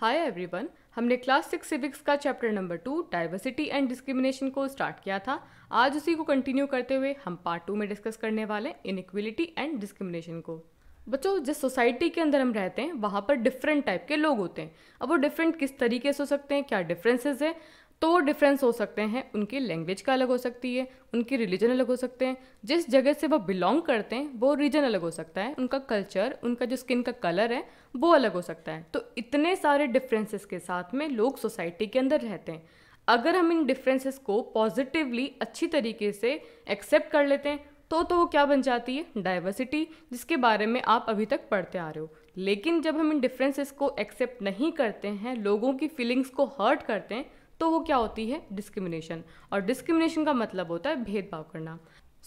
हाय everyone हमने class six civics का chapter number two diversity and discrimination को start किया था आज उसी को कंटिन्यू करते हुए हम पार्ट टू में डिस्कस करने वाले हैं एंड डिस्क्रिमिनेशन को बच्चों जिस सोसाइटी के अंदर हम रहते हैं वहाँ पर डिफरेंट टाइप के लोग होते हैं अब वो डिफरेंट किस तरीके से हो सकते हैं क्या डिफरेंसेस है तो डिफरेंस हो सकते हैं उनकी लैंग्वेज का अलग हो सकती है उनकी रिलीजन अलग हो सकते हैं जिस जगह से वो बिलोंग करते हैं वो रीजन अलग हो सकता है उनका कल्चर उनका जो स्किन का कलर है वो अलग हो सकता है तो इतने सारे डिफरेंसेस के साथ में लोग सोसाइटी के अंदर रहते हैं अगर हम इन डिफरेंसेस को पॉजिटिवली अच्छी तरीके से एक्सेप्ट कर लेते हैं तो तो वो क्या बन जाती है डाइवर्सिटी जिसके बारे में आप अभी तक पढ़ते आ रहे हो लेकिन जब हम इन डिफरेंसेस को एक्सेप्ट नहीं करते हैं लोगों की फीलिंग्स को हर्ट करते हैं तो वो क्या होती है डिस्क्रिमिनेशन और डिस्क्रिमिनेशन का मतलब होता है भेदभाव करना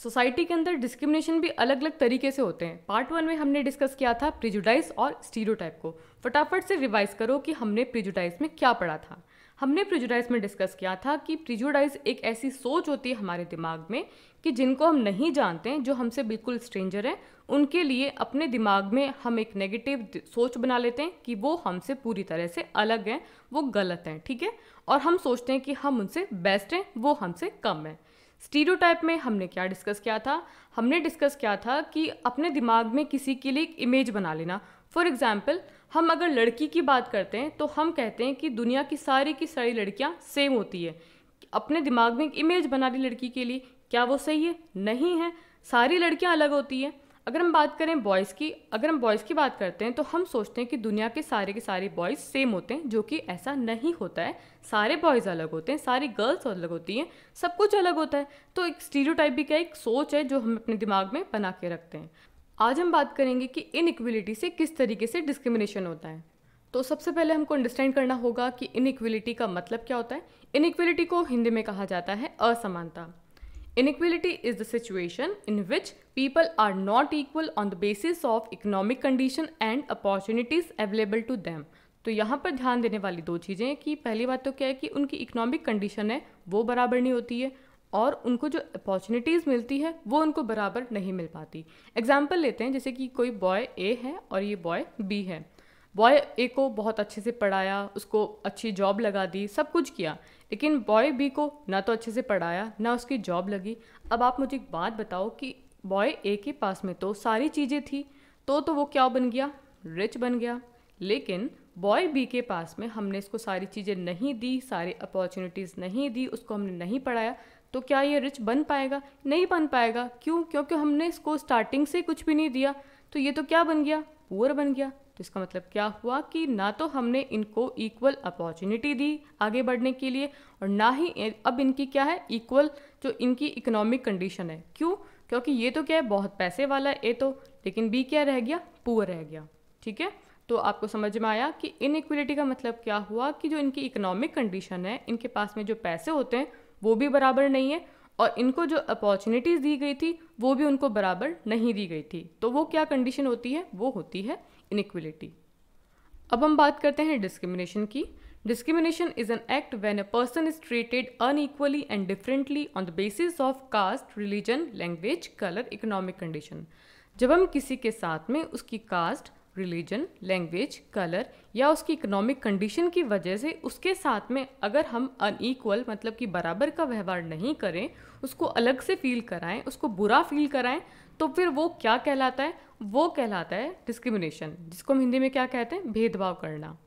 सोसाइटी के अंदर डिस्क्रिमिनेशन भी अलग अलग तरीके से होते हैं पार्ट वन में हमने डिस्कस किया था प्रिजुडाइज और स्टीरियोटाइप को फटाफट से रिवाइज करो कि हमने प्रिजुडाइज में क्या पढ़ा था हमने प्रिजुडाइज में डिस्कस किया था कि प्रिजुडाइज एक ऐसी सोच होती है हमारे दिमाग में कि जिनको हम नहीं जानते जो हमसे बिल्कुल स्ट्रेंजर हैं उनके लिए अपने दिमाग में हम एक नेगेटिव सोच बना लेते हैं कि वो हमसे पूरी तरह से अलग हैं वो गलत हैं ठीक है और हम सोचते हैं कि हम उनसे बेस्ट हैं वो हमसे कम हैं स्टीरियोटाइप में हमने क्या डिस्कस किया था हमने डिस्कस किया था कि अपने दिमाग में किसी के लिए एक इमेज बना लेना फॉर एग्ज़ाम्पल हम अगर लड़की की बात करते हैं तो हम कहते हैं कि दुनिया की सारी की सारी लड़कियाँ सेम होती है अपने दिमाग में एक इमेज बना ली लड़की के लिए क्या वो सही है नहीं है सारी लड़कियाँ अलग होती हैं अगर हम बात करें बॉयज़ की अगर हम बॉयज़ की बात करते हैं तो हम सोचते हैं कि दुनिया के सारे के सारे बॉयज़ सेम होते हैं जो कि ऐसा नहीं होता है सारे बॉयज़ अलग होते हैं सारी गर्ल्स अलग होती हैं सब कुछ अलग होता है तो एक स्टीरियो भी क्या एक सोच है जो हम अपने दिमाग में बना के रखते हैं आज हम बात करेंगे कि इन से किस तरीके से डिस्क्रिमिनेशन होता है तो सबसे पहले हमको अंडरस्टैंड करना होगा कि इन का मतलब क्या होता है इन को हिंदी में कहा जाता है असमानता inequality is the situation in which people are not equal on the basis of economic condition and opportunities available to them तो यहाँ पर ध्यान देने वाली दो चीज़ें कि पहली बात तो क्या है कि उनकी इकोनॉमिक कंडीशन है वो बराबर नहीं होती है और उनको जो अपॉर्चुनिटीज़ मिलती है वो उनको बराबर नहीं मिल पाती एग्जाम्पल लेते हैं जैसे कि कोई बॉय ए है और ये बॉय बी है बॉय ए को बहुत अच्छे से पढ़ाया उसको अच्छी जॉब लगा दी सब कुछ किया लेकिन बॉय बी को ना तो अच्छे से पढ़ाया ना उसकी जॉब लगी अब आप मुझे एक बात बताओ कि बॉय ए के पास में तो सारी चीज़ें थी तो तो वो क्या बन गया रिच बन गया लेकिन बॉय बी के पास में हमने इसको सारी चीज़ें नहीं दी सारी अपॉर्चुनिटीज़ नहीं दी उसको हमने नहीं पढ़ाया तो क्या ये रिच बन पाएगा नहीं बन पाएगा क्यों क्योंकि हमने इसको स्टार्टिंग से कुछ भी नहीं दिया तो ये तो क्या बन गया पुअर बन गया तो इसका मतलब क्या हुआ कि ना तो हमने इनको इक्वल अपॉर्चुनिटी दी आगे बढ़ने के लिए और ना ही अब इनकी क्या है इक्वल जो इनकी इकोनॉमिक कंडीशन है क्यों क्योंकि ये तो क्या है बहुत पैसे वाला है ए तो लेकिन बी क्या रह गया पुअर रह गया ठीक है तो आपको समझ में आया कि इनक्वलिटी का मतलब क्या हुआ कि जो इनकी इकोनॉमिक कंडीशन है इनके पास में जो पैसे होते हैं वो भी बराबर नहीं है और इनको जो अपॉर्चुनिटीज़ दी गई थी वो भी उनको बराबर नहीं दी गई थी तो वो क्या कंडीशन होती है वो होती है इनक्वलिटी अब हम बात करते हैं डिस्क्रिमिनेशन की discrimination is an act when a person is treated unequally and differently on the basis of caste religion language colour economic condition जब हम किसी के साथ में उसकी कास्ट रिलीजन लैंग्वेज कलर या उसकी इकोनॉमिक कंडीशन की वजह से उसके साथ में अगर हम अनईक्वल मतलब कि बराबर का व्यवहार नहीं करें उसको अलग से फील कराएं उसको बुरा फील कराएं तो फिर वो क्या कहलाता है वो कहलाता है डिस्क्रिमिनेशन जिसको हम हिंदी में क्या कहते हैं भेदभाव करना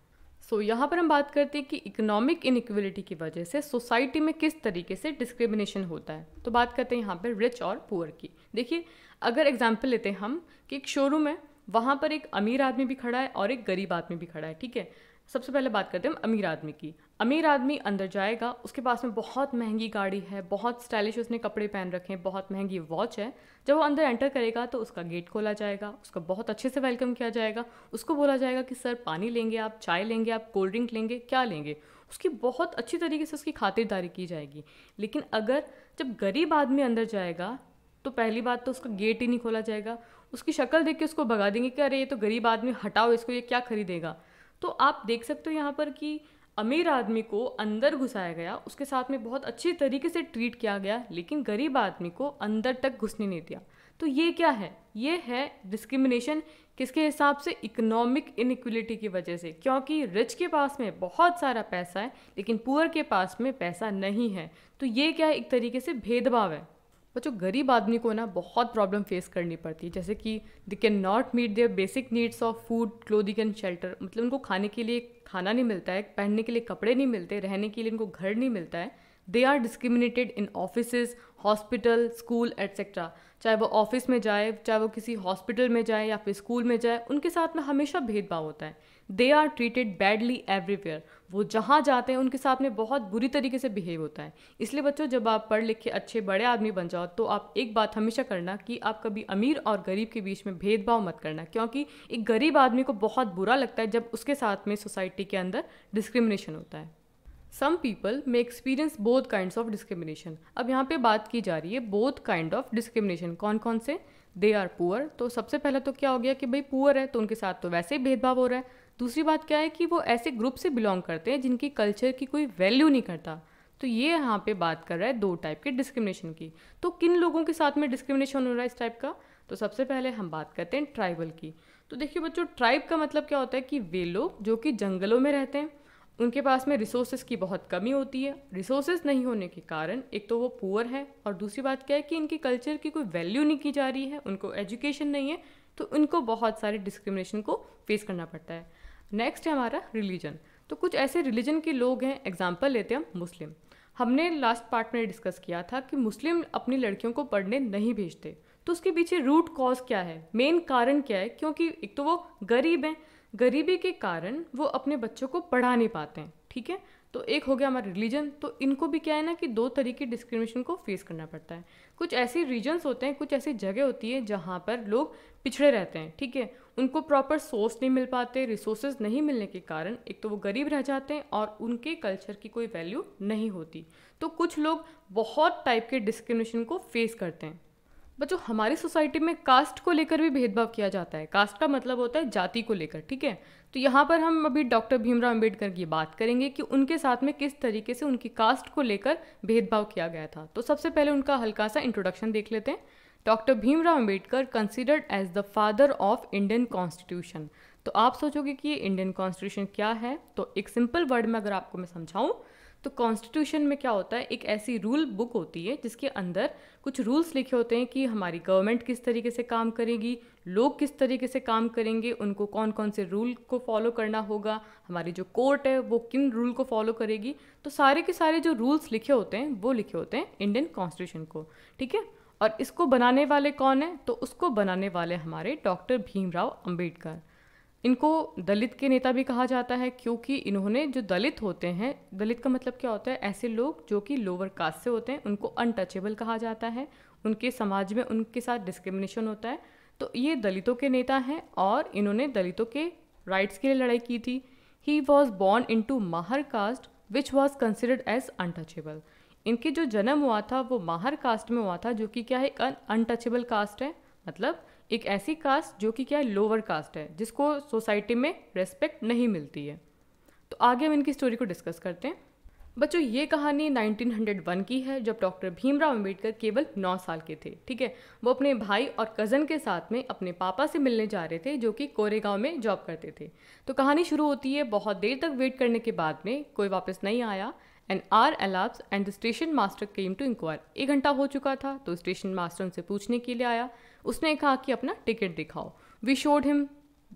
सो so, यहाँ पर हम बात करते हैं कि इकोनॉमिक इनक्वलिटी की वजह से सोसाइटी में किस तरीके से डिस्क्रिमिनेशन होता है तो बात करते हैं यहाँ पर रिच और पुअर की देखिए अगर एग्जाम्पल लेते हैं हम कि एक शोरूम है वहाँ पर एक अमीर आदमी भी खड़ा है और एक गरीब आदमी भी खड़ा है ठीक है सबसे पहले बात करते हैं अमीर आदमी की अमीर आदमी अंदर जाएगा उसके पास में बहुत महंगी गाड़ी है बहुत स्टाइलिश उसने कपड़े पहन रखे हैं बहुत महंगी वॉच है जब वो अंदर एंटर करेगा तो उसका गेट खोला जाएगा उसका बहुत अच्छे से वेलकम किया जाएगा उसको बोला जाएगा कि सर पानी लेंगे आप चाय लेंगे आप कोल्ड ड्रिंक लेंगे क्या लेंगे उसकी बहुत अच्छी तरीके से उसकी खातिरदारी की जाएगी लेकिन अगर जब गरीब आदमी अंदर जाएगा तो पहली बात तो उसका गेट ही नहीं खोला जाएगा उसकी शक्ल देख के उसको भगा देंगे कि अरे ये तो गरीब आदमी हटाओ इसको ये क्या खरीदेगा तो आप देख सकते हो यहाँ पर कि अमीर आदमी को अंदर घुसाया गया उसके साथ में बहुत अच्छे तरीके से ट्रीट किया गया लेकिन गरीब आदमी को अंदर तक घुसने नहीं दिया तो ये क्या है ये है डिस्क्रिमिनेशन किसके हिसाब से इकोनॉमिक इनक्वलिटी की वजह से क्योंकि रिच के पास में बहुत सारा पैसा है लेकिन पुअर के पास में पैसा नहीं है तो ये क्या है एक तरीके से भेदभाव है बच्चों गरीब आदमी को ना बहुत प्रॉब्लम फेस करनी पड़ती है जैसे कि they cannot meet their basic needs of food clothing and shelter मतलब उनको खाने के लिए खाना नहीं मिलता है पहनने के लिए कपड़े नहीं मिलते रहने के लिए उनको घर नहीं मिलता है they are discriminated in office hospital school etcetera चाहे वो ऑफिस में जाए चाहे वो किसी हॉस्पिटल में जाए या फिर स्कूल में जाए उनके साथ में हमेशा भेदभाव होता है they are treated badly everywhere वो जहाँ जाते हैं उनके साथ में बहुत बुरी तरीके से बिहेव होता है इसलिए बच्चों जब आप पढ़ लिख के अच्छे बड़े आदमी बन जाओ तो आप एक बात हमेशा करना कि आप कभी अमीर और गरीब के बीच में भेदभाव मत करना क्योंकि एक गरीब आदमी को बहुत बुरा लगता है जब उसके साथ में सोसाइटी के अंदर डिस्क्रिमिनेशन होता है सम पीपल में experience both kind of discrimination अब यहाँ पे बात की जा रही है बोथ काइंड ऑफ डिस्क्रिमिनेशन कौन कौन से दे आर पुअर तो सबसे पहले तो क्या हो गया कि भाई पुअर है तो उनके साथ तो वैसे ही भेदभाव हो रहा है दूसरी बात क्या है कि वो ऐसे ग्रुप से बिलोंग करते हैं जिनकी कल्चर की कोई वैल्यू नहीं करता तो ये यहाँ पे बात कर रहा है दो टाइप के डिस्क्रिमिनेशन की तो किन लोगों के साथ में डिस्क्रिमिनेशन हो रहा है इस टाइप का तो सबसे पहले हम बात करते हैं ट्राइबल की तो देखिए बच्चों ट्राइब का मतलब क्या होता है कि वे लोग जो कि जंगलों में रहते हैं उनके पास में रिसोर्सेज की बहुत कमी होती है रिसोर्सेज नहीं होने के कारण एक तो वो पुअर हैं और दूसरी बात क्या है कि इनके कल्चर की कोई वैल्यू नहीं की जा रही है उनको एजुकेशन नहीं है तो उनको बहुत सारे डिस्क्रिमिनेशन को फेस करना पड़ता है नेक्स्ट है हमारा रिलीजन तो कुछ ऐसे रिलीजन के लोग हैं एग्जाम्पल लेते हैं हम मुस्लिम हमने लास्ट पार्ट में डिस्कस किया था कि मुस्लिम अपनी लड़कियों को पढ़ने नहीं भेजते तो उसके पीछे रूट कॉज क्या है मेन कारण क्या है क्योंकि एक तो वो गरीब हैं गरीबी के कारण वो अपने बच्चों को पढ़ा नहीं पाते हैं ठीक है तो एक हो गया हमारा रिलीजन तो इनको भी क्या है ना कि दो तरीके डिस्क्रिमिनेशन को फेस करना पड़ता है कुछ ऐसे रीजन्स होते हैं कुछ ऐसी जगह होती है जहाँ पर लोग पिछड़े रहते हैं ठीक है उनको प्रॉपर सोर्स नहीं मिल पाते रिसोर्सेज नहीं मिलने के कारण एक तो वो गरीब रह जाते हैं और उनके कल्चर की कोई वैल्यू नहीं होती तो कुछ लोग बहुत टाइप के डिस्क्रिमिनेशन को फेस करते हैं बच्चों हमारी सोसाइटी में कास्ट को लेकर भी भेदभाव किया जाता है कास्ट का मतलब होता है जाति को लेकर ठीक है तो यहाँ पर हम अभी डॉक्टर भीमराव अम्बेडकर की बात करेंगे कि उनके साथ में किस तरीके से उनकी कास्ट को लेकर भेदभाव किया गया था तो सबसे पहले उनका हल्का सा इंट्रोडक्शन देख लेते हैं doctor Bhimrao Ambedkar considered as the father of Indian constitution तो आप सोचोगे कि ये इंडियन कॉन्स्टिट्यूशन क्या है तो एक सिंपल वर्ड में अगर आपको मैं समझाऊँ तो कॉन्स्टिट्यूशन में क्या होता है एक ऐसी रूल बुक होती है जिसके अंदर कुछ रूल्स लिखे होते हैं कि हमारी गवर्नमेंट किस तरीके से काम करेगी लोग किस तरीके से काम करेंगे उनको कौन कौन से रूल को फॉलो करना होगा हमारी जो कोर्ट है वो किन रूल को फॉलो करेगी तो सारे के सारे जो रूल्स लिखे होते हैं वो लिखे होते हैं इंडियन कॉन्स्टिट्यूशन को ठीक है और इसको बनाने वाले कौन है तो उसको बनाने वाले हमारे डॉक्टर भीमराव अम्बेडकर इनको दलित के नेता भी कहा जाता है क्योंकि इन्होंने जो दलित होते हैं दलित का मतलब क्या होता है ऐसे लोग जो कि लोअर कास्ट से होते हैं उनको अनटचेबल कहा जाता है उनके समाज में उनके साथ डिस्क्रिमिनेशन होता है तो ये दलितों के नेता हैं और इन्होंने दलितों के राइट्स के लिए लड़ाई की थी he was born into Mahar caste which was considered as untouchable इनके जो जन्म हुआ था वो माहर कास्ट में हुआ था जो कि क्या है अनटचेबल कास्ट है मतलब एक ऐसी कास्ट जो कि क्या है लोअर कास्ट है जिसको सोसाइटी में रेस्पेक्ट नहीं मिलती है तो आगे हम इनकी स्टोरी को डिस्कस करते हैं बच्चों ये कहानी 1901 की है जब डॉक्टर भीमराव अम्बेडकर केवल 9 साल के थे ठीक है वो अपने भाई और कज़न के साथ में अपने पापा से मिलने जा रहे थे जो कि कोरेगांव में जॉब करते थे तो कहानी शुरू होती है बहुत देर तक वेट करने के बाद में कोई वापस नहीं आया and hour elapse and the station master came to enquire एक घंटा हो चुका था तो स्टेशन मास्टर उनसे पूछने के लिए आया उसने कहा कि अपना टिकट दिखाओ वी शोड हिम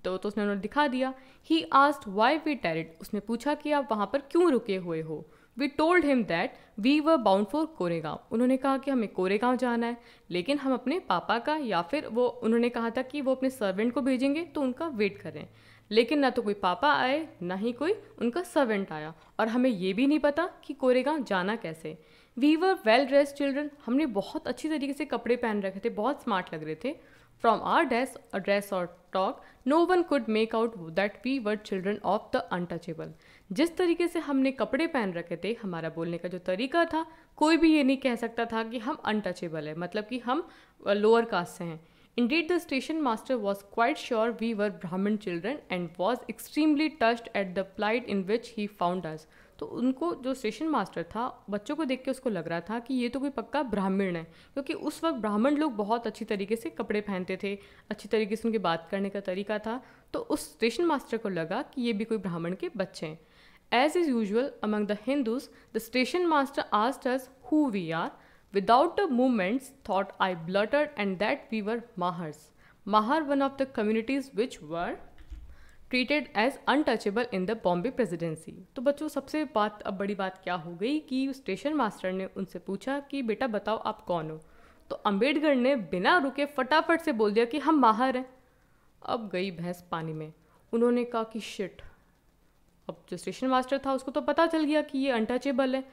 तो तो उसने उन्होंने दिखा दिया he asked why we tarried उसने पूछा कि आप वहाँ पर क्यों रुके हुए हो we told him that we were bound for Koregaon उन्होंने कहा कि हमें कोरेगांव जाना है लेकिन हम अपने पापा का या फिर वो उन्होंने कहा था कि वो अपने सर्वेंट को भेजेंगे तो उनका वेट करें लेकिन ना तो कोई पापा आए ना ही कोई उनका सर्वेंट आया और हमें ये भी नहीं पता कि कोरेगांव जाना कैसे we were well dress children हमने बहुत अच्छी तरीके से कपड़े पहन रखे थे बहुत स्मार्ट लग रहे थे फ्रॉम आर ड्रेस ड्रेस और talk no one could make out that we were children of the untouchable जिस तरीके से हमने कपड़े पहन रखे थे हमारा बोलने का जो तरीका था कोई भी ये नहीं कह सकता था कि हम अनटचेबल है मतलब कि हम लोअर कास्ट से हैं indeed the station master was quite sure we were Brahmin children and was extremely touched at the plight in which he found us तो उनको जो स्टेशन मास्टर था बच्चों को देख के उसको लग रहा था कि ये तो कोई पक्का ब्राह्मण है क्योंकि उस वक्त ब्राह्मण लोग बहुत अच्छी तरीके से कपड़े पहनते थे अच्छी तरीके से उनके बात करने का तरीका था तो उस स्टेशन मास्टर को लगा कि ये भी कोई ब्राह्मण के बच्चे हैं as is usual among the Hindus the station master asked us who we are without the moments thought I blurted and that we were Mahars Mahar one of the communities which were treated as untouchable in the Bombay presidency तो बच्चों सबसे बात अब बड़ी बात क्या हो गई कि स्टेशन मास्टर ने उनसे पूछा कि बेटा बताओ आप कौन हो तो अम्बेडकर ने बिना रुके फटाफट से बोल दिया कि हम माहर हैं अब गई भैंस पानी में उन्होंने कहा कि शिट अब जो स्टेशन मास्टर था उसको तो पता चल गया कि ये अनटचेबल है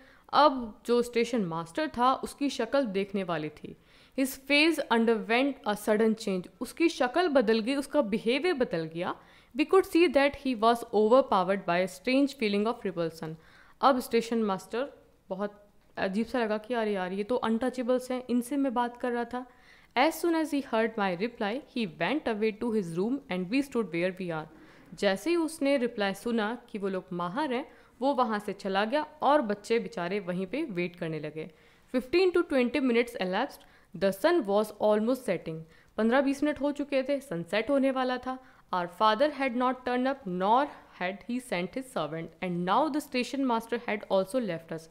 अब जो स्टेशन मास्टर था उसकी शक्ल देखने वाली थी his face underwent a sudden change उसकी शक्ल बदल गई उसका बिहेवियर बदल गया we could see that he was overpowered by strange feeling of repulsion अब स्टेशन मास्टर बहुत अजीब सा लगा कि यार यार ये तो अनटचेबल्स हैं इनसे मैं बात कर रहा था as soon as he heard my reply he went away to his room and we stood where we are जैसे ही उसने रिप्लाई सुना कि वो लोग माहर हैं वो वहाँ से चला गया और बच्चे बेचारे वहीं पे वेट करने लगे fifteen to twenty minutes elapsed the sun was almost setting पंद्रह बीस मिनट हो चुके थे सनसेट होने वाला था Our father had not turned up, nor had he sent his servant, and now the station master had also left us.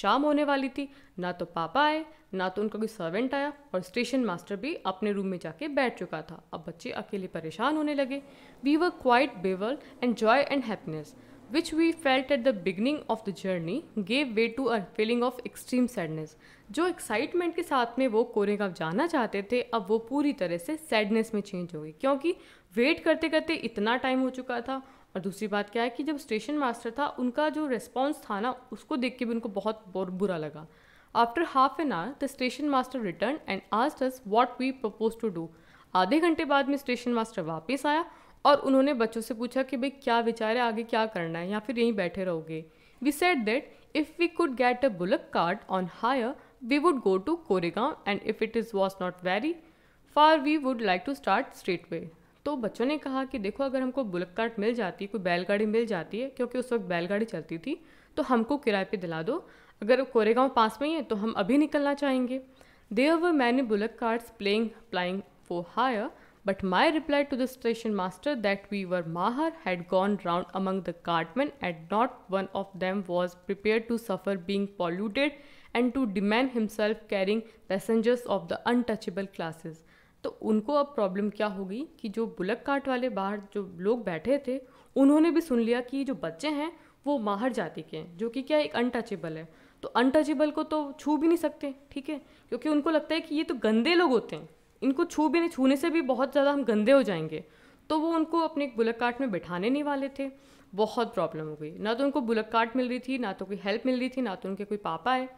शाम होने वाली थी ना तो पापा आए ना तो उनका कोई सर्वेंट आया और स्टेशन मास्टर भी अपने रूम में जाके बैठ चुका था अब बच्चे अकेले परेशान होने लगे we were quite bevel and joy and happiness which we felt at the beginning of the journey gave way to a feeling of extreme sadness. जो एक्साइटमेंट के साथ में वो कोरेगांव जाना चाहते थे अब वो पूरी तरह से सैडनेस में चेंज हो गई क्योंकि वेट करते करते इतना टाइम हो चुका था और दूसरी बात क्या है कि जब स्टेशन मास्टर था उनका जो रिस्पॉन्स था ना उसको देख के भी उनको बहुत बुरा लगा after half an hour the station master return and asked us what we propose to do आधे घंटे बाद में स्टेशन मास्टर वापस आया और उन्होंने बच्चों से पूछा कि भाई क्या विचार है आगे क्या करना है या फिर यहीं बैठे रहोगे we said that if we could get a bullock cart on hire we would go to Koregaon and if it is was not very far we would like to start straightway तो बच्चों ने कहा कि देखो अगर हमको bullock cart मिल जाती है कोई बैलगाड़ी मिल जाती है क्योंकि उस वक्त बैलगाड़ी चलती थी तो हमको किराए पे दिला दो अगर कोरेगांव पास में ही है तो हम अभी निकलना चाहेंगे there were many bullock carts playing plying for hire But my reply to the station master that we were Mahar had gone round among the cartmen and not one of them was prepared to suffer being polluted and to demand himself carrying passengers of the untouchable classes. तो उनको अब problem क्या होगी कि जो bullock काट वाले बाहर जो लोग बैठे थे उन्होंने भी सुन लिया कि जो बच्चे हैं वो माहर जाति के हैं जो कि क्या एक अनटचेबल है तो अनटचेबल को तो छू भी नहीं सकते ठीक है क्योंकि उनको लगता है कि ये तो गंदे लोग होते हैं इनको छू भी नहीं छूने से भी बहुत ज़्यादा हम गंदे हो जाएंगे तो वो उनको अपने बुलक कार्ट में बैठाने नहीं वाले थे बहुत प्रॉब्लम हो गई ना तो उनको बुलक कार्ट मिल रही थी ना तो कोई हेल्प मिल रही थी ना तो उनके कोई पापा है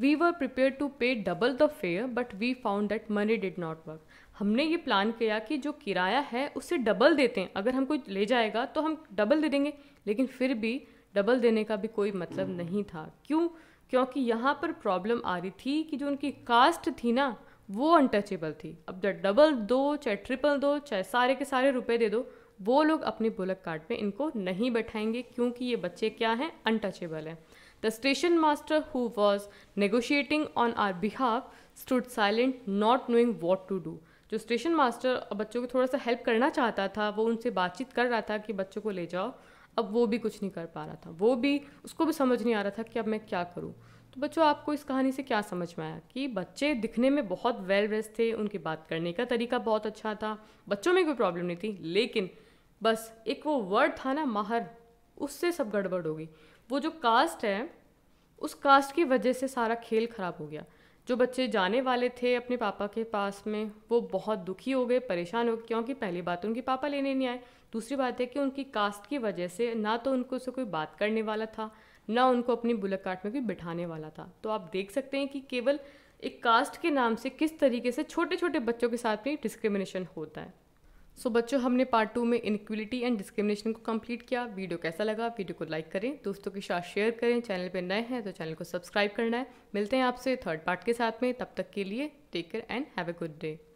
we were prepare to pay double the fare but we found that money did not work हमने ये प्लान किया कि जो किराया है उससे डबल देते हैं अगर हम कोई ले जाएगा तो हम डबल दे देंगे लेकिन फिर भी डबल देने का भी कोई मतलब नहीं था क्यों क्योंकि यहाँ पर प्रॉब्लम आ रही थी कि जो उनकी कास्ट थी ना वो अनटचेबल थी अब जब डबल दो चाहे ट्रिपल दो चाहे सारे के सारे रुपए दे दो वो लोग अपनी बुलक कार्ट में इनको नहीं बैठाएंगे क्योंकि ये बच्चे क्या हैं अनटचेबल हैं the station master who was negotiating on our behalf stood silent not knowing what to do जो स्टेशन मास्टर बच्चों को थोड़ा सा हेल्प करना चाहता था वो उनसे बातचीत कर रहा था कि बच्चों को ले जाओ अब वो भी कुछ नहीं कर पा रहा था वो भी उसको भी समझ नहीं आ रहा था कि अब मैं क्या करूँ तो बच्चों आपको इस कहानी से क्या समझ में आया कि बच्चे दिखने में बहुत वेल ड्रेस थे उनकी बात करने का तरीका बहुत अच्छा था बच्चों में कोई प्रॉब्लम नहीं थी लेकिन बस एक वो वर्ड था ना माहर उससे सब गड़बड़ हो गई वो जो कास्ट है उस कास्ट की वजह से सारा खेल ख़राब हो गया जो बच्चे जाने वाले थे अपने पापा के पास में वो बहुत दुखी हो गए परेशान हो गए क्योंकि पहली बात तो उनके पापा लेने नहीं आए दूसरी बात है कि उनकी कास्ट की वजह से ना तो उनको से कोई बात करने वाला था ना उनको अपनी बुलक कार्ट में कोई बिठाने वाला था तो आप देख सकते हैं कि केवल एक कास्ट के नाम से किस तरीके से छोटे छोटे बच्चों के साथ भी डिस्क्रिमिनेशन होता है सो so, बच्चों हमने पार्ट टू में इनक्विलिटी एंड डिस्क्रिमिनेशन को कंप्लीट किया वीडियो कैसा लगा वीडियो को लाइक करें दोस्तों के साथ शेयर करें चैनल पर नए हैं तो चैनल को सब्सक्राइब करना है मिलते हैं आपसे थर्ड पार्ट के साथ में तब तक के लिए take care and have a good day